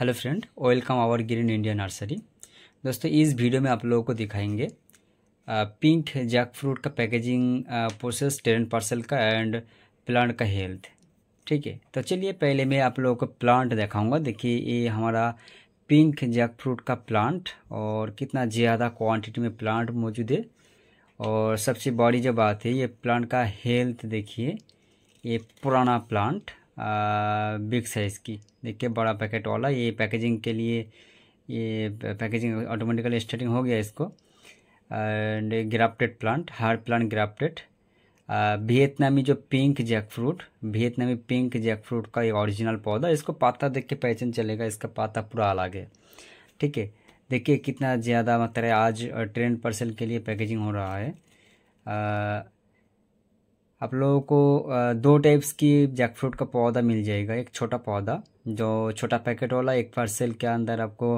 hello friend welcome our green India nursery दोस्तों इस वीडियो में आप लोगों को दिखाएंगे पिंक जैक फ्रूट का पैकेजिंग प्रोसेस टेरेंट पार्सल का एंड प्लांट का हेल्थ ठीक है तो चलिए पहले मैं आप लोगों को प्लांट दिखाऊंगा देखिए ये हमारा पिंक जैक फ्रूट का प्लांट और कितना ज़्यादा क्वान्टिटी में प्लांट मौजूद है और सबसे बड़ी जो बात है ये प्लांट का हेल्थ देखिए ये पुराना प्लांट बिग साइज़ की देखिए बड़ा पैकेट वाला ये पैकेजिंग के लिए ये पैकेजिंग ऑटोमेटिकली स्टार्टिंग हो गया इसको एंड ग्राफ्टेड प्लांट हार प्लांट ग्राफ्टेड वियतनामी जो पिंक जैक फ्रूट वियतनामी पिंक जैक फ्रूट का ये ओरिजिनल पौधा इसको पाता देख के पहचान चलेगा इसका पाता पूरा अलग है ठीक है देखिए कितना ज़्यादा मतलब आज ट्रेंड पर्सन के लिए पैकेजिंग हो रहा है आ, आप लोगों को दो टाइप्स की जैकफ्रूट का पौधा मिल जाएगा एक छोटा पौधा जो छोटा पैकेट वाला एक पार्सल के अंदर आपको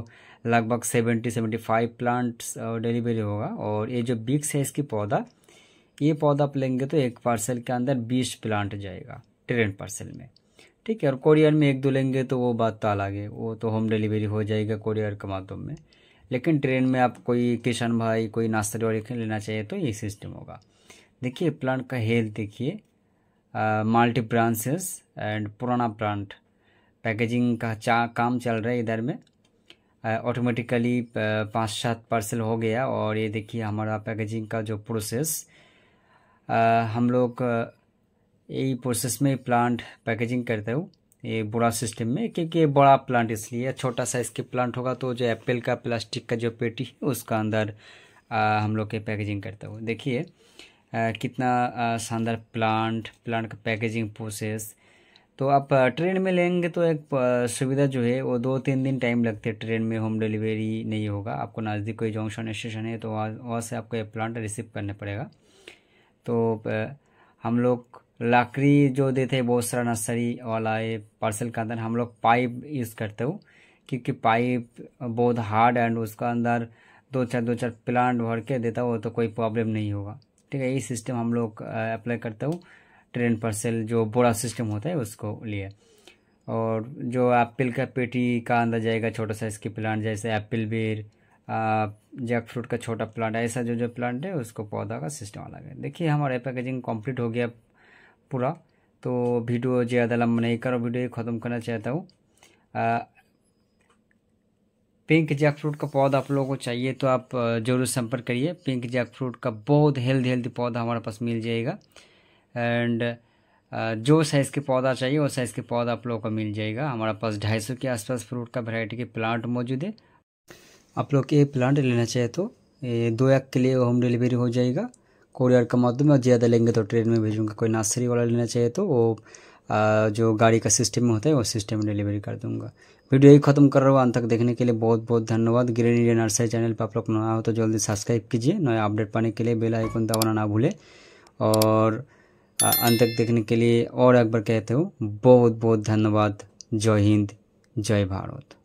लगभग seventy seventy five plants delivery होगा और ये जो बिग साइज़ की पौधा ये पौधा आप लेंगे तो एक पार्सल के अंदर बीस प्लांट जाएगा ट्रेन पार्सल में ठीक है और कोरियर में एक दो लेंगे तो वो बात तो अलग है वो तो होम डिलीवरी हो जाएगा कोरियर के माध्यम में लेकिन ट्रेन में आप कोई किशन भाई कोई नाश्ता लेना चाहिए तो ये सिस्टम होगा देखिए प्लांट का हेल्थ देखिए मल्टी ब्रांचेस एंड पुराना प्लांट पैकेजिंग का चा काम चल रहा है इधर में ऑटोमेटिकली पाँच सात पार्सल हो गया और ये देखिए हमारा पैकेजिंग का जो प्रोसेस आ, हम लोग यही प्रोसेस में प्लांट पैकेजिंग करते हो ये बड़ा सिस्टम में क्योंकि ये बड़ा प्लांट इसलिए छोटा साइज के प्लांट होगा तो जो एप्पल का प्लास्टिक का जो पेटी है उसका अंदर आ, हम लोग के पैकेजिंग करते हो देखिए कितना शानदार प्लांट प्लांट का पैकेजिंग प्रोसेस तो आप ट्रेन में लेंगे तो एक सुविधा जो है वो दो तीन दिन टाइम लगते हैं ट्रेन में होम डिलीवरी नहीं होगा आपको नज़दीक कोई जंक्शन स्टेशन है तो वहाँ वहाँ से आपको ये प्लांट रिसीव करना पड़ेगा तो हम लोग लकड़ी जो देते हैं बहुत सारा नर्सरी वाला है पार्सल के अंदर हम लोग पाइप यूज़ करते हो क्योंकि पाइप बहुत हार्ड एंड उसका अंदर दो चार दो चार प्लांट भर के देता हो तो कोई प्रॉब्लम नहीं होगा ठीक है यही सिस्टम हम लोग अप्लाई करता हूँ ट्रेन पार्सल जो बोरा सिस्टम होता है उसको लिए और जो एप्पल का पेटी का अंदर जाएगा छोटा साइज़ के प्लांट जैसे एप्पल बेर जैक फ्रूट का छोटा प्लांट ऐसा जो जो प्लांट है उसको पौधा का सिस्टम अलग है देखिए हमारा पैकेजिंग कंप्लीट हो गया पूरा तो वीडियो ज़्यादा लंबा नहीं करो वीडियो ख़त्म करना चाहता हूँ पिंक जैक फ्रूट का पौधा आप लोगों को चाहिए तो आप जरूर संपर्क करिए पिंक जैक फ्रूट का बहुत हेल्दी हेल्दी पौधा हमारे पास मिल जाएगा एंड जो साइज़ के पौधा चाहिए वो साइज़ के पौधा आप लोगों को मिल जाएगा हमारे पास ढाई सौ के आसपास फ्रूट का वैरायटी के प्लांट मौजूद है आप लोग ये प्लांट लेना चाहिए तो दो एक के लिए होम डिलीवरी हो जाएगा कोरियर का माध्यम में ज़्यादा लेंगे तो ट्रेन में भेजूँगा कोई नर्सरी वाला लेना चाहिए तो वो जो गाड़ी का सिस्टम होता है वो सिस्टम में डिलीवरी कर दूँगा वीडियो ही खत्म कर रहा हूँ अंत तक देखने के लिए बहुत बहुत धन्यवाद ग्रीन इंडिया नर्सरी चैनल पर आप लोग नया हो तो जल्दी सब्सक्राइब कीजिए नया अपडेट पाने के लिए बेल आइकन दबाना ना भूले और अंत तक देखने के लिए और एक बार कहते हो बहुत बहुत धन्यवाद जय हिंद जय भारत